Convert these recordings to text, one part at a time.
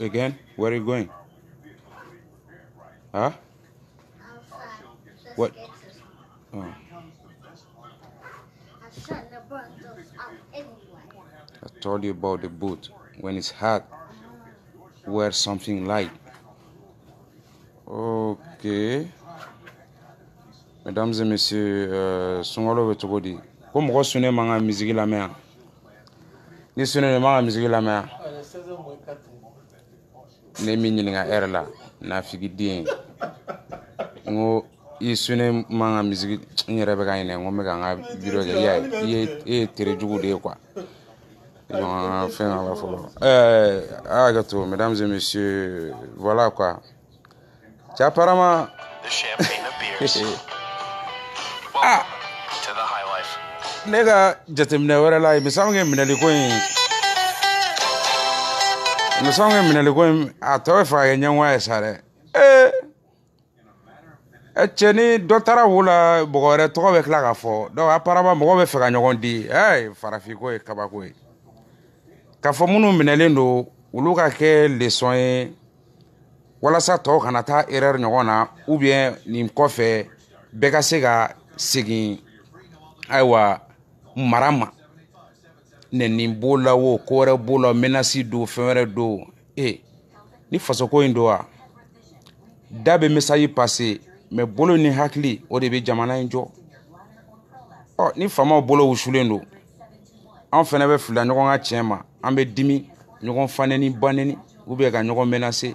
again? Where are you going? Huh? What? Oh. I told you about the boot. When it's hot, uh-huh. wear something light. Okay. Mesdames et messieurs, euh, Sungolo bɛ cogo di? Ko mɔgɔ sunnen man ka la lamɛn. Ni la man ka la lamɛn. ne m'i ɲininka e yɛrɛ la nafigi den n ko i sune ma ka misigi n yɛrɛ bɛ ka ɲinɛ ko n bɛ ka n ka biro kɛ ya ye e ye tere jugu de ye kuwa fɛn ka fɔlɔ ɛɛ a y'a kɛ to mesdames et messieurs voilà quoi ca apparemment ah ne ka jateminɛ wɛrɛ la ye misanw kɛ minɛliko in muso eh, ka minɛli ko in a tɔ bɛ fɛ ka kɛ ɲɛmɔgɔ ye sa dɛ ee ɛ cɛ ni dɔ taara wo la mɔgɔ wɛrɛ tɔgɔ bɛ tila ka fɔ dɔnku aparama mɔgɔ bɛ fɛ ka ɲɔgɔn di ɛɛ farafinko ye kabako ye k'a fɔ minnu minɛlen don olu ka kɛ lesɔn ye walasa tɔw kana taa erɛri ɲɔgɔn na ubiyɛn nin kɔfɛ bɛɛ ka se ka segin ayiwa mara ma nɛni b'o la wo ko wɛrɛ b'o la menasi do fɛn wɛrɛ do e ni fasoko yi do wa da bɛ mesaji pase mɛ bolo ni hakili o de bɛ jamana yi jɔ ɔ ni faamaw bolo wusulen do an fɛnɛ bɛ fila ɲɔgɔn ka tiɲɛ ma an bɛ dimi ɲɔgɔn fanɛni banɛni ubiyɛn ka ɲɔgɔn menase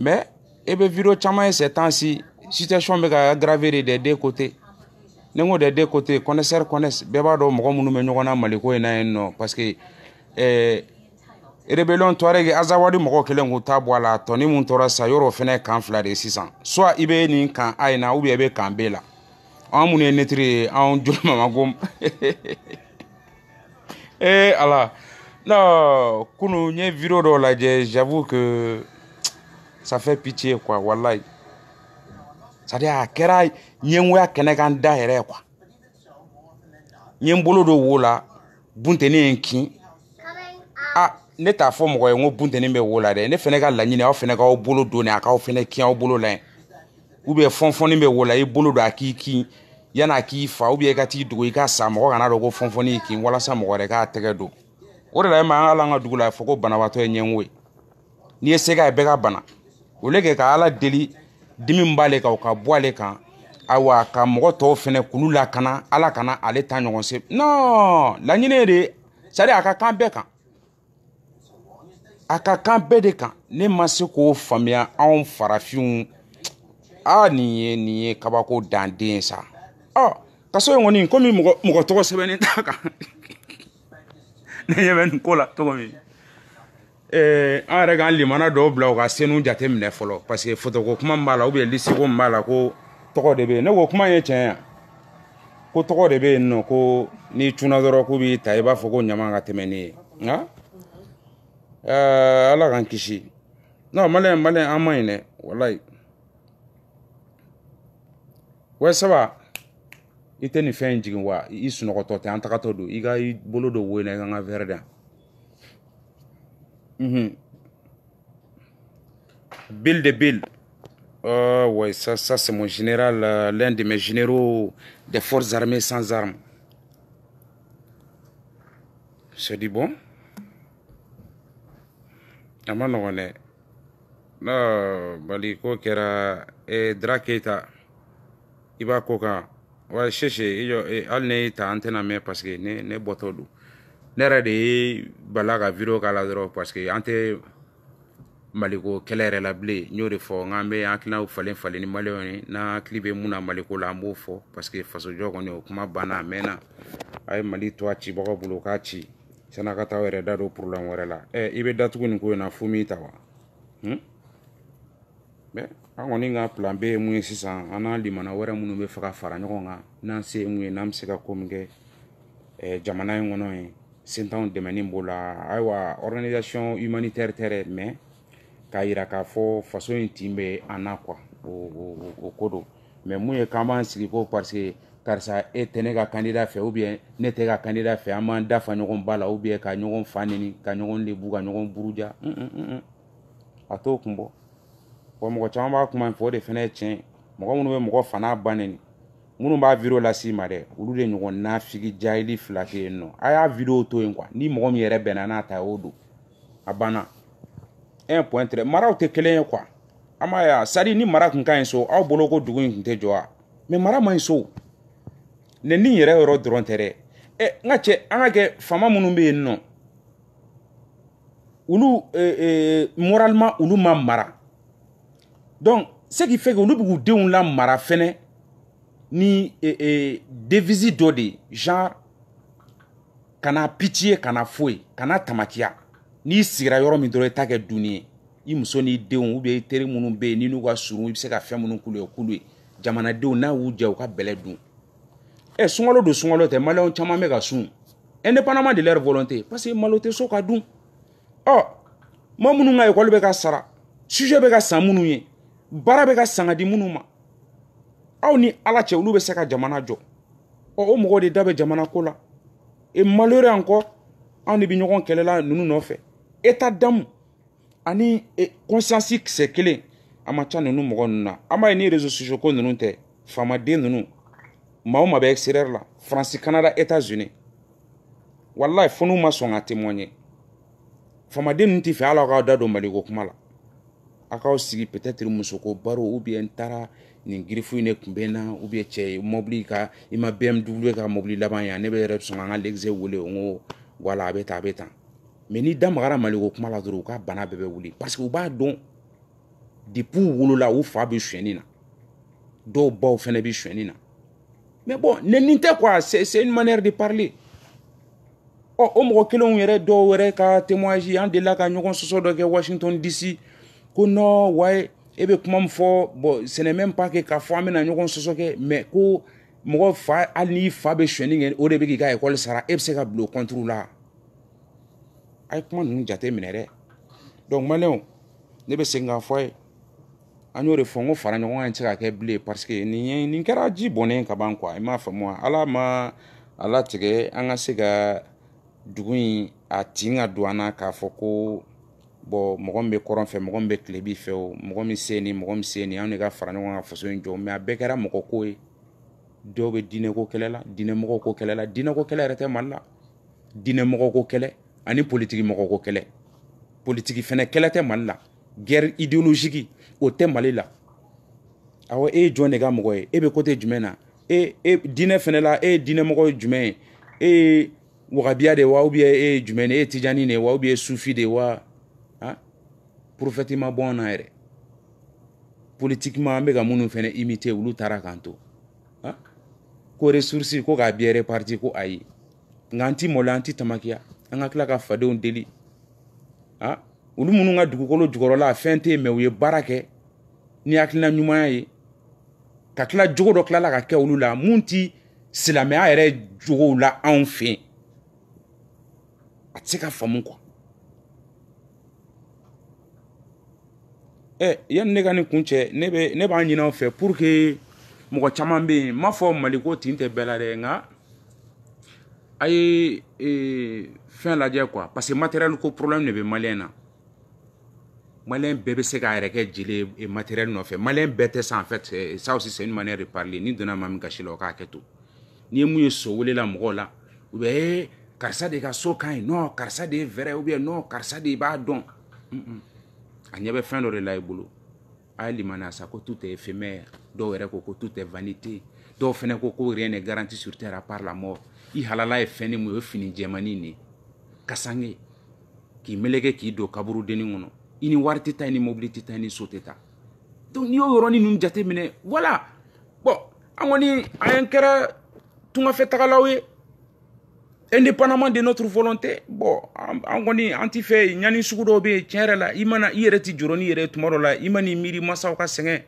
mɛ e bɛ video caman ye sɛ tan si situation bɛ ka aggrave de dɛ de côté ni ko de de côté connaisseur connaisse bɛɛ b'a dɔn mɔgɔ minnu bɛ ɲɔgɔn na maliko in na yen nɔ parce que eh, rebellion tuareg azawadi mɔgɔ kelen k'u ta bɔ a la tɔni mun tɔra sa yɔrɔ fɛnɛ kan fila de sisan soit i bɛ nin kan a ye na ou bien i bɛ kan b la anw minnu ye netiri ye anw jolimamako ee eh, ala non kunu n ye video dɔ lajɛ j'avoue que ça fait pitié quoi wallahi sadi a kɛra ɲɛngoya kɛnɛ kan da yɛrɛ ye kuwa n ye n bolo don wo la bunteni ye n kin a ne t'a fɔ mɔgɔ ye n ko bunteni bɛ wo la dɛ ne fɛnɛ ka laɲini aw fɛnɛ k'aw bolo don ne a k'aw fɛnɛ kin aw bolo la ubiyɛn fɔnfɔni bɛ wo la i bolo don a k'i kin yan'a k'i fa ubiyɛn i ka t'i dogo i ka sa mɔgɔ kana dɔn ko fɔnfɔni y'i kin walasa mɔgɔ wɛrɛ k'a tɛgɛ don o de la e ma an ka dugu la a fɔ ko banabaatɔ ye ɲɛngo ye n'i ye se k'a ye bɛɛ ka bana o le kɛ ka ala deli dimi b'ale kan o ka bɔ ale kan ayiwa ka mɔgɔ tɔw fɛnɛ k'olu lakana ala kana ale ta ɲɔgɔn se non laɲini de sari a ka kan bɛɛ kan a ka kan bɛɛ de kan ne ma se k'o faamuya anw farafinw a nin ye nin ye kabako danden ye sa ɔ kaso in kɔni komi mɔgɔ mɔgɔ tɔgɔ sɛbɛnnen t'a kan ne ɲɛ bɛ nin ko la cogo min an yɛrɛ k'an limana dɔw bila u ka senu jate minɛ fɔlɔ paseke fotoko kuma min b'a la ubiyɛn lisiko min b'a la ko tɔgɔ de bɛ yen ne ko kuma ye tiɲɛ ya ko tɔgɔ de bɛ yen nɔ ko n'i cunna dɔrɔn k'u b'i ta i b'a fɔ ko ɲama ka tɛmɛ ne ye nka ɛɛ ala k'an kisi non maliyɛn maliyɛn an ma ɲi dɛ walayi wɛ saba i tɛ nin fɛn in jigin wa i sunɔgɔtɔ tɛ an tagatɔ don i ka bolo dɔ wo i ka n ka wɛrɛ da Mhm. Bill de Bill. Oh, ouais, ça, ça c'est mon général, euh, l'un de mes généraux des forces armées sans armes. Je dis bon. Amanone. Non, Baliko Kera et Draketa. Ouais, il y a parce que ne, ne ne yɛrɛ de ye bala ka video k'a la dɔrɔn parske an tɛ maliko kɛlɛ yɛrɛ la bilen n y'o de fɔ nka an bɛ hakilinaw falen falen ni maliyɛnw ye n'an hakili bɛ mun na maliko la an b'o fɔ parske fasojɔ kɔni o kuma banna a mɛnna a ye mali to a cibagaw bolo k'a ci san'a ka taa yɛrɛ da don problème wɛrɛ la ɛ i bɛ datugu nin ko in na fo min ta wa mɛ hmm? an kɔni ka plan b ye mun ye sisan an n'a limana wɛrɛ minnu bɛ fɛ ka fara ɲɔgɔn kan n'an se ye mun ye n'an bɛ se ka ko min kɛ jamana in kɔnɔ ye sentanw dɛmɛni b'o la ayiwa organisation humanitaire tɛ dɛ mais k'a yira k'a fɔ faso in tin bɛ an na kuwa o ko don mais mun ye k'an b'an sigi ko parce que karisa e tɛ ne ka candidat fɛ ou bien ne tɛ ka candidat fɛ an b'an dafa ɲɔgɔn ba la ou bien ka ɲɔgɔn fa nɛni ka ɲɔgɔn lebu ka ɲɔgɔn buruja un mm, un mm, un mm, a t'o kun bɔ wa mɔgɔ caman b'a kuma in fɔ o de fana ye tiɲɛ ye mɔgɔ minnu bɛ mɔgɔ fa ba nɛni minnu b'a video las'i ma dɛ olu de ɲɔgɔn nafigi jahili fila tɛ yen nɔ a y'a video to yen ni mɔgɔ min yɛrɛ bɛnna n'a ta o don a banna un point tɛ maraw tɛ kelen ye kuwa an b'a ye sadi ni mara tun ka ɲi so aw bolo ko dugu in tun tɛ jɔ wa mɛ mara ma ɲi so nɛni yɛrɛ yɔrɔ dɔrɔn tɛ dɛ ɛ n ka cɛ an ka kɛ faama minnu bɛ yen nɔ olu eh, eh, moralement olu ma mara donc c'est qui fait que olu b'u denw la fɛnɛ ni e, e, devisi dɔ de genre kana pitié kana foyi kana tamakiya n'i sigira yɔrɔ min dɔrɔn i ta kɛ dunni ye i muso n'i denw u bɛ i teri minnu bɛ yen n'i n'u ka surun i bɛ se ka fɛn minnu k'u ye k'ulu ye jamanadenw n'a y'u jɛ u ka bɛlɛ dun ɛ sunkalo don sunkalo tɛ maliyɛnw caman bɛ ka sun indépendamment de leur volonté parce que malo tɛ so ka dun ɔ ma minnu ka ekɔli bɛ ka sara sujet bɛ ka san minnu ye baara bɛ ka sanga di minnu ma aw ni ala cɛ olu bɛ se ka jamana jɔ ɔ o mɔgɔ de da bɛ jamana ko la e malheureux encore anw de bɛ ɲɔgɔn kɛlɛla ninnu nɔfɛ état d'âme ani e, conscience kisɛ kelen a man ca ninnu mɔgɔ ninnu na an b'a ye ni réseaux sociaux ko ninnu tɛ faamaden ninnu maa o maa bɛ extérieur la France Canada États-Unis walayi fo n'u ma sɔn ka témoigner faamaden ninnu ti fɛ hali aw k'aw da don Maliko kuma la aw k'aw sigi peut-être musoko baro ou bien n taara nin girifu ne kun bɛ na ubiyɛn cɛ mɔbili ka i ma bmw ka mɔbili laban yan ne bɛ yɛrɛ sɔn an ka legise wele n ko wala a bɛ tan a bɛ tan mɛ n'i da magara maliko kuma la dɔrɔn u ka bana bɛɛ bɛ wuli parce que u b'a dɔn depuis u wolola u fa bɛ suɲɛni na dɔw baw fana bɛ suɲɛni na mais bon nɛni tɛ quoi c'est c'est une manière de parler ɔ oh, o mɔgɔ kelenw yɛrɛ dɔw yɛrɛ ka témoignage an delila ka ɲɔgɔn sɔsɔ dɔ kɛ washington dc ko non ouais e bɛ kuma min fɔ bɔn sɛnɛ même pas que k'a fɔ an bɛna ɲɔgɔn sɔsɔ kɛ mɛ ko mɔgɔ fa hali n'i fa bɛ suɲɛni kɛ o de bɛ k'i ka ekɔli sara e bɛ se ka bila o kɔntiriw la a ye kuma ninnu jate minɛ dɛ donc maliyɛnw ne bɛ segin k'a fɔ a ye an y'o de fɔ n ko fara ɲɔgɔn kan tɛ se ka kɛ bilen parce que nin ye nin kɛra ji bɔnnen ka ban quoi i m'a faamu wa ala ma a latigɛ an ka se ka dugu in a tin ka don an na k'a fɔ ko bɔn mɔgɔ min bɛ kɔrɔn fɛ mɔgɔ min bɛ tilebi fɛ o mɔgɔ min se ni mɔgɔ min se ni anw de ka fara ɲɔgɔn kan ka faso in jɔ mɛ a bɛɛ kɛra mɔgɔ ko ye dɔw bɛ diinɛko kɛlɛ la diinɛmɔgɔ ko kɛlɛ la diinɛko kɛlɛ yɛrɛ tɛ mali la diinɛmɔgɔ ko kɛlɛ ani politiki mɔgɔ ko kɛlɛ politiki fɛnɛ kɛlɛ tɛ mali la gɛrɛ ideoloziki o tɛ mali la awɔ e ye jɔn de ka mɔgɔ ye e bɛ kote jumɛn na e e diinɛ fɛnɛ la e ye diinɛmɔgɔ ye jumɛn ye e ye wagabiya de wa ubiyɛn e ye jumɛn de e ye tijani de wa ubiyɛn e sufi de wa profɛti ma bɔ an na yɛrɛ politikima an bɛ ka minnu fɛnɛ imite olu taara kan to ko resursi ko k'a biyɛ reparti ko ayi nka an ti mɔlɔ an ti tamakiya an ka tila ka fadenw deli a olu minnu ka dugukolo jukɔrɔla fɛn tɛ yen u ye baara kɛ ni hakilina ɲumanya ye ka tila jogo dɔ tilala ka kɛ olu la mun ti silamɛya yɛrɛ jogow la anw fɛ yen a tɛ se ka faamu kuwa ɛ eh, yanni ne ka nin kun cɛ ne bɛ ne b'a ɲini aw fɛ pour que mɔgɔ caman bɛ yen n m'a fɔ maliko tin tɛ bɛɛ la dɛ nka a ye fɛn lajɛ quoi parce que matériel ko problème de bɛ maliyɛn na maliyɛn bɛɛ bɛ se k'a yɛrɛ kɛ jeli ye e, matériel nɔfɛ maliyɛn bɛɛ tɛ san en fait ça aussi c'est une manière de parler ni donna maa min kasi la o k'a kɛ to n'i ye mun ye so wele la mɔgɔw la u bɛ ee eh, karisa de ka so ka ɲi non karisa de ye vrai ou bien non karisa de b'a dɔn. Mm -mm. a ɲɛ bɛ fɛn dɔ de la i bolo a ye limaniya sa ko tout est éphémère dɔw yɛrɛ ko ko tout est vanité dɔw fɛnɛ ko ko rien ne garanti sur terre à part la mort i halala ye fɛn ni mun ye e fini jɛmani ne kasange k'i meleke k'i don kaburudenni kɔnɔ i ni wari tɛ ta i ni mobili tɛ ta i ni so tɛ ta donc n'i y'o yɔrɔnin ninnu jate minɛ voilà bon an kɔni an kɛra tungafɛ tagalaw ye indépendamment de notre volonté bon an kɔni an ti fɛ ɲani sugu dɔw bɛ yen tiɲɛ yɛrɛ la i mana i yɛrɛ ti jɔrɔ n'i yɛrɛ ye tuma dɔ la i man'i miiri masaw ka sɛgɛn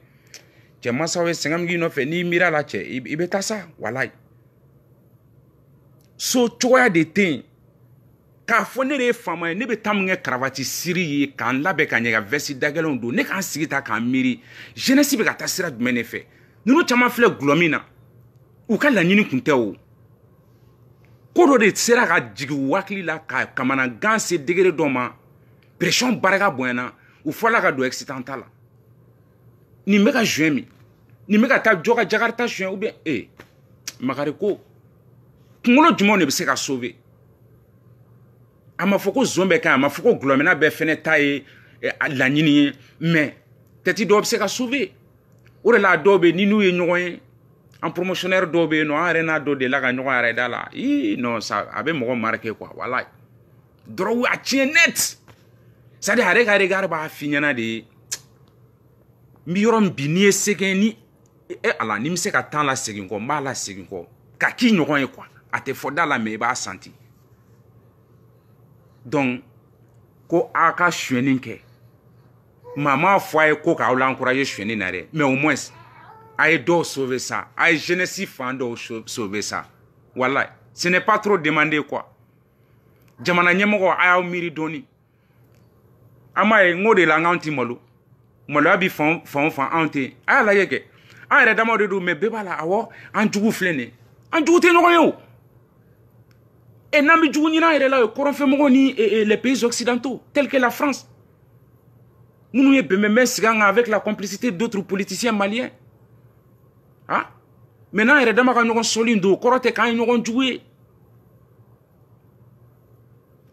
cɛ masaw ye sɛgɛn min k'i nɔfɛ n'i miiri a la cɛ i bɛ taa sa walayi so cogoya de tɛ yen k'a fɔ ne de ye faama ye ne bɛ taa min kɛ karavati siri ye k'an labɛn ka ɲɛ ka vɛsi dagɛlɛnw don ne k'an sigi ta k'an miiri jeunesse bɛ ka taa sira jumɛn de fɛ ninnu caman filɛ gulɔ min na u ka laɲini kun tɛ o ko dɔ de sera ka jigi u hakili la ka kamanagan se degere dɔ ma pression barika bonyana u fɔla ka don accident ta la nin bɛ ka juin min nin bɛ ka taa jɔ ka jakarita juin ubiyɛn ee eh, magari ko kunkolo jumɛnw de bɛ se ka sauver a ma fɔ ko zon bɛɛ kan a ma fɔ ko gulɔmina bɛɛ fɛnɛ ta ye eh, laɲini ye mais tɛti dɔw bɛ se ka sauver o de la dɔw bɛ ni n'u ye ɲɔgɔn ye an promotionnaire dɔw bɛ yen nɔ an yɛrɛ n'a dɔ delila ka ɲɔgɔn yɛrɛ da la ii non sa a bɛ mɔgɔ marqué quoi walayi dɔrɔgu a tiɲɛ net c'est à dire a yɛrɛ ka regard b'a f'i ɲɛna de n bi yɔrɔ min bi n'i ye se kɛ ni e, e ala ni n bɛ se ka temps lasegin kɔ n b'a lasegin kɔ ka k'i ɲɔgɔn ye quoi a tɛ fɔ da la mais i b'a santi donc ko a ka suɲɛni kɛ maa m'a fɔ a ye ko k'aw la encourager suɲɛni na dɛ mais au moins a ye sauver sa a ye jeunesse fan do sauver ça. Voilà. ce n'est pas trop demandé quoi jamana nyemoko a y'aw miiri dɔɔni an b'a de la k'anw ti malo maloya bi fan fan o fan anw tɛ yen a y'a lajɛ kɛ de don me bɛɛ la awɔ an jugu filɛ an jugu tɛ ɲɔgɔn ye o e n'an bɛ jugu ɲini an yɛrɛ la o ni e, e, les pays occidentaux tels que la France Nous nous bɛnbɛnbɛn sigi an avec la complicité d'autres politiciens maliens ha mɛ n'an yɛrɛ dama ka ɲɔgɔn sɔli don o kɔrɔ tɛ k'an ye ɲɔgɔn jugu ye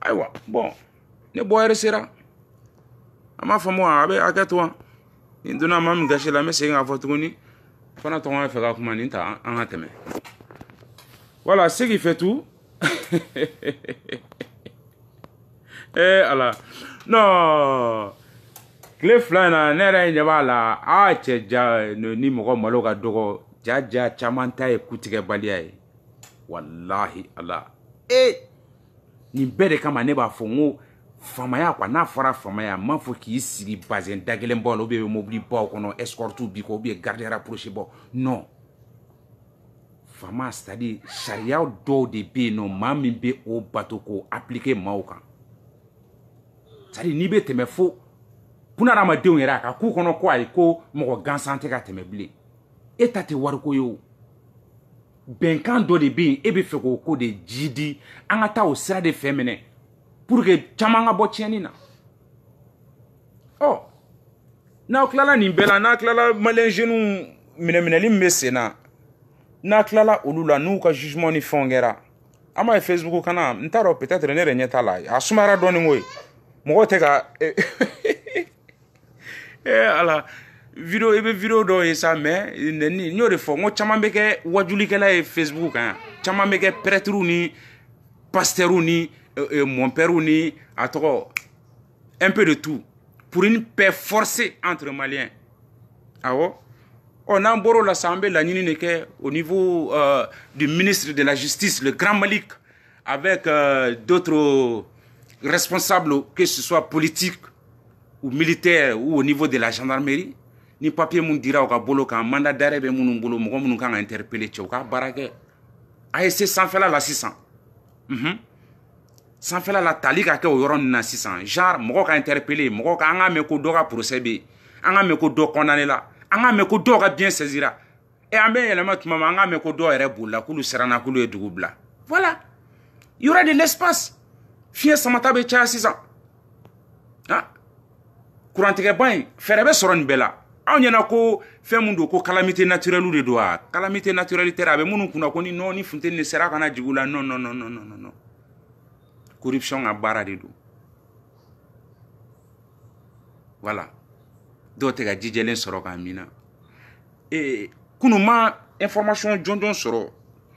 ayiwa bɔn ne bɔyɛri sera an b'a faamu wa a bɛ hakɛ to wa nin donna maa min gasi la n bɛ segin k'a fɔ tuguni fana tɔgɔ bɛ fɛ ka kuma nin ta an ka tɛmɛ wala segi fɛtu ee ala non tile fila in na ne yɛrɛ ɲɛ b'a la a cɛ ja ni mɔgɔ malo ka dɔgɔ jaja caman ta ye kutigɛbaliya ye wallahi ala e nin bɛɛ de kama ne b'a fɔ n ko famaya kwa n'a fɔra famaya n m'a fɔ k'i sigi bazɛn da kelen baw la ou bien mobili baw kɔnɔ escorte b'i kɔ ou bien gardien rapproché baw non fama c'est à dire sariya dɔw de bɛ yen nɔ maa min bɛ o bato k'o appliquer maaw kan c'est à dire n'i bɛ tɛmɛ fo bunahadamadenw yɛrɛ a ka k'u kɔnɔ ko ayi ko mɔgɔ gansan tɛ ka tɛmɛ bilen e ta tɛ wariko ye o bɛnkan dɔ de bɛ yen e bɛ fɛ k'o ko de ji di an ka taa o sira de fɛ minɛ pour que caman ka bɔ tiɲɛni na ɔ n'aw tilala nin bɛɛ la n'aw tilala maliyɛn jeunes minɛminɛli min bɛ sen na n'aw tilala olu la n'u ka jugement ni fɛnw kɛra an b'a ye facebook kana n t'a dɔn peut être ne yɛrɛ ɲɛ t'a la a sumayara dɔɔni koyi mɔgɔw tɛ ka ee eh, ala. video i bɛ video dɔw mais ni ni nɛni n y'o de fɔ n ko facebook Je suis bɛ kɛ ni pasteur ni euh, euh, mon père, un peu de tout pour une paix forcée entre maliens on a un peu la au niveau euh, du ministre de la justice le grand malik avec d'autres responsables que ce soit politiques ou militaires ou au niveau de la gendarmerie ni papier mun dira u ka bolo kan manda dare bɛ minnu bolo mɔgɔ minnu kan ka interpele cɛ u ka baara kɛ a ye se sanfɛla la sisan unhun sanfɛla la tali ka kɛ o yɔrɔ ninnu na sisan genre mɔgɔ ka interpele mɔgɔ ka an k'a mɛn ko dɔ ka procès bɛ yen an k'a mɛn ko dɔ condamné la an k'a mɛn ko dɔw ka bien saisira e an bɛ yɛlɛma tuma min an k'a mɛn ko dɔw yɛrɛ bolila k'olu siranna k'olu ye dugu bila voilà il y aura de l'espace fiɲɛ samata bɛ caya sisan ah kurantigɛba in fɛɛrɛ bɛ sɔrɔ nin bɛɛ la anw ɲɛna ko fɛn mun don ko kalamité naturɛlu de don wa kalamité naturɛli tɛra a bɛ minnu kunna ko ni nɔ ni funteni ne sera kana jigi u la non non non non non non corruption ka baara de don voilà dɔw tɛ ka jijɛlen sɔrɔ k'a min na e, kunu ma information jɔnjɔn sɔrɔ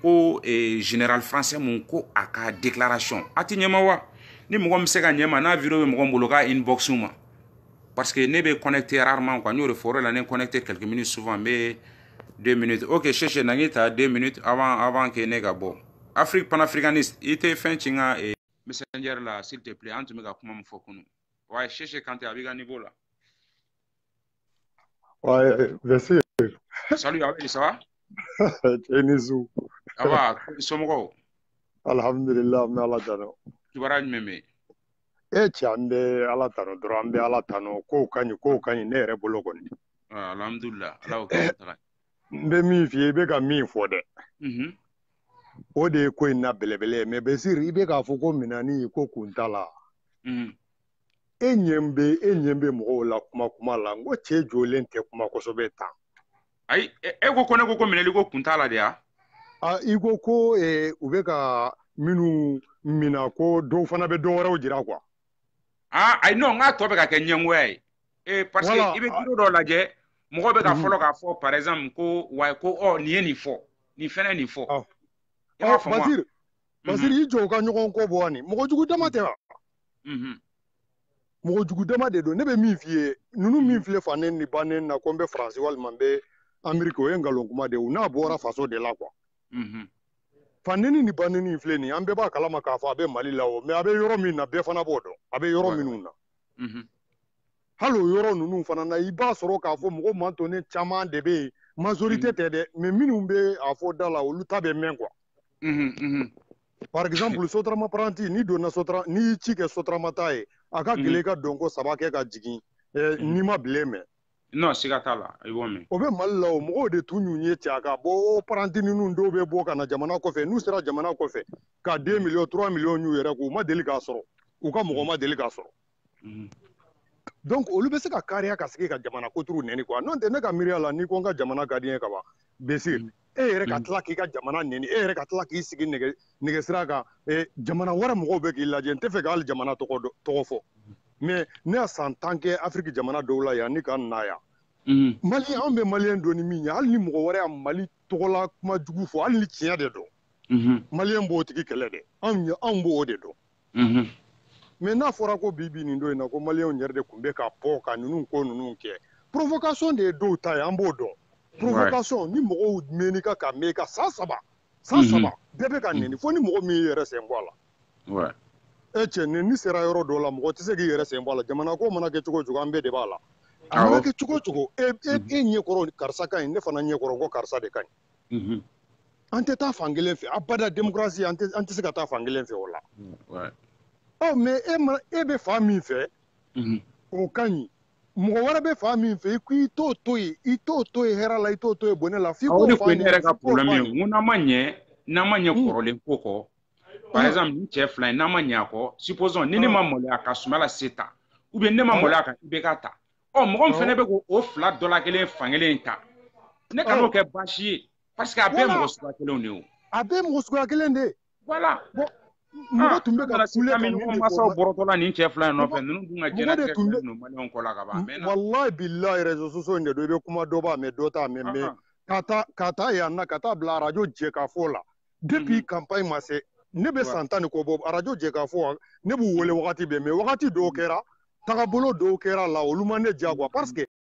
ko e, général français mun ko a ka déclaration a tɛ ɲɛma wa ni mɔgɔ min bɛ se ka ɲɛma n'a vidéo bɛ mɔgɔ min bolo k'a inbox ma Parce que ne bɛ connecté rarement quoi. nous de forêt là, ne connecté quelques minutes souvent, mais deux minutes. Ok, cherche Nangita deux minutes avant avant que ne Bon, Afrique panafricaniste, i tɛ fɛn chinga et messenger la s'il te plaît an tun bɛ ka kuma min fɔ kunun. Ouais, cherche Kanté a b'i niveau là. Ouais, merci. Salut, Abel, ça va? Tenizu. Ça va, somɔgɔw? Alhamdulillah, n bɛ Ala Tu Kibaruya jumɛn bɛ echa an bɛ ala tanu dɔrɔn an bɛ ala tanu kow ka ɲi kow ka ɲi ne yɛrɛ bolo kɔni alhamdulila ala y'o n bɛ min f'i ye i bɛ ka min fɔ dɛ o de ye mhm. ko in na belebele ye mɛ besiri i bɛ k'a fɔ ko minani ko kunta la mhm. e ɲɛ bɛ e ɲɛ bɛ mɔgɔw la kuma kuma la n ko cɛ jɔlen tɛ kuma kosɛbɛ tan ayi e, e ko ko ne ko ko minɛli ko kunta la de ya i ko ko e, u bɛ ka minnu mina ko dɔw fana bɛ dɔw jira kuwa ah ayi non n k'a tɔ bɛ ka kɛ ɲɛngoya ye ee eh, parce que i bɛ biro dɔ lajɛ mɔgɔ bɛ ka mhm. fɔlɔ k'a fɔ par exemple ko wa ko ɔ nin ye nin fɔ nin fɛnɛ nin fɔ i ah. b'a faamu wa basiri basiri i jɔ u ka ɲɔgɔn kɔ bɔ ni mɔgɔ jugu dama tɛ wa mɔgɔ jugu dama de don ne bɛ min f'i ye ninnu min filɛ mhm. fanen ni bannen na ko n bɛ faransi walima n bɛ ameriki o ye nkalon kuma de ye u n'a bɔra faso de la kuwa Fandeni ni Bandeni filɛ nin an bɛɛ b'a kalama k'a fɔ a bɛ Mali la o mɛ a bɛ yɔrɔ min na bɛɛ fana b'o dɔn a bɛ yɔrɔ minnu na, mhm. hali o yɔrɔ ninnu fana na i b'a sɔrɔ k'a fɔ mɔgɔ mantonen caman de bɛ yen majorité mhm. tɛ dɛ mɛ minnu bɛ a fɔ da la olu ta bɛ mɛn kuwa. Mhm, par exemple Sotarama paranti n'i donna Sotra n'i y'i ci kɛ Sotaramata ye a ka gɛlɛn i ka dɔnko saba kɛ ka jigin ɛɛ n'i ma Bile mɛn non siga t'a la i b'o mɛn o bɛ mali la o mɔgɔw de tun y'u ye cɛ a ka bɔ paranti ninnu dɔw bɛ bɔ ka na jamana kɔfɛ n'u sera jamana kɔfɛ ka den miliyɔn tura miliyɔn y'u yɛrɛ k'u ma deli k'a sɔrɔ u ka mɔgɔ ma deli k'a sɔrɔ donc olu bɛ se ka kariya ka sigi ka jamana koturu nɛni kuwa n'o tɛ ne ka miiriya la n'i ko n ka jamana ka di n ye ka ban bese e yɛrɛ ka tila k'i ka jamana nɛni e yɛrɛ ka tila k'i sigi nɛgɛ nɛgɛsira kan jamana wɛrɛ mɔgɔw bɛ k'i lajɛ n tɛ fɛ ka hali jamana tɔgɔ tɔgɔ fɔ Mɛ ne y'a san tan kɛ afiriki jamana dɔw la yan ne ka na yan mhm. mali anw bɛ mali don ni min ye hali ni mɔgɔ wɛrɛ ya mali tɔgɔla kuma jugu fɔ hali ni tiɲɛ de dɔn mhm. mali b'o tigi kɛlɛ dɛ anw anw b'o o de dɔn mɛ mhm. n'a fɔra ko bi bi nin don in na ko maliw yɛrɛ de tun bɛ ka bɔ ka ninnu ko ninnu kɛ porobuka de ye dɔw ta ye an b'o dɔn porobuka sɔn ni mɔgɔw mɛn ka ka mɛn ka san saba san saba bɛɛ bɛ ka nin fo ni mɔgɔ min yɛrɛ sen bɔ a la e cɛ ni ni sera yɔrɔ dɔ la mɔgɔ tɛ se k'i yɛrɛ sen bɔ a la jamana ko mana kɛ cogo cogo an bɛɛ de b'a la a ah, oh. mana kɛ cogo cogo e e ɲɛkɔrɔ mhm. e karisa ka ɲi ne fana ɲɛkɔrɔ ko karisa de ka ɲi mhm. an tɛ taa fan kelen fɛ abada démocratie an tɛ an tɛ se ka taa fan kelen fɛ mm, o la ɔ mais e ma e bɛ fan min fɛ o ka ɲi mɔgɔ wɛrɛ bɛ fan min fɛ i ko i t'o to yen i t'o to yen hɛrɛ la i t'o to yen bɔnɛ la f'i k'o fan o de kun ye ne yɛrɛ ka problème ye n ko n'an ma ɲɛ n'an ma ɲɛ kɔrɔlen ko kɔ par exemple nin cɛ fila in n'a ma ɲɛ a kɔ supposons ni ne ma maloya ka sumala se ta ubiyɛn ne ma maloya ka ibk ta ɔ mɔgɔ min fɛnɛ bɛ k'o fila dɔ la kelen fan kelen ta ne ka n'o kɛ baasi ye parce que a bɛɛ ye mɔgɔ suguya kelenw de ye o. a bɛɛ ye mɔgɔ suguya kelen de ye. voilà mɔgɔ tun bɛ ka kule ka min fɔ mansaw bɔrɔtɔla nin cɛ fila in nɔfɛ ninnu dun ka jɛnnatigɛ kɛ ninnu maliyɛnw kɔ la ka ban a mɛnna. walayi bilayi réseau sociaux in de don i bɛ kuma dɔ b'a mɛn dɔ t'a mɛn mɛ ka taa ka taa yan na ka taa bila arajo jɛ ka fɔ o la depuis campagne ma se ne bɛ san tan ni kɔ bɔ arajo jɛ k'a fɔ ne b'u wele wagati bɛɛ mɛ wagati dɔw mm. kɛra tagabolo dɔw kɛra la olu ma ne diyagoya mm. parce que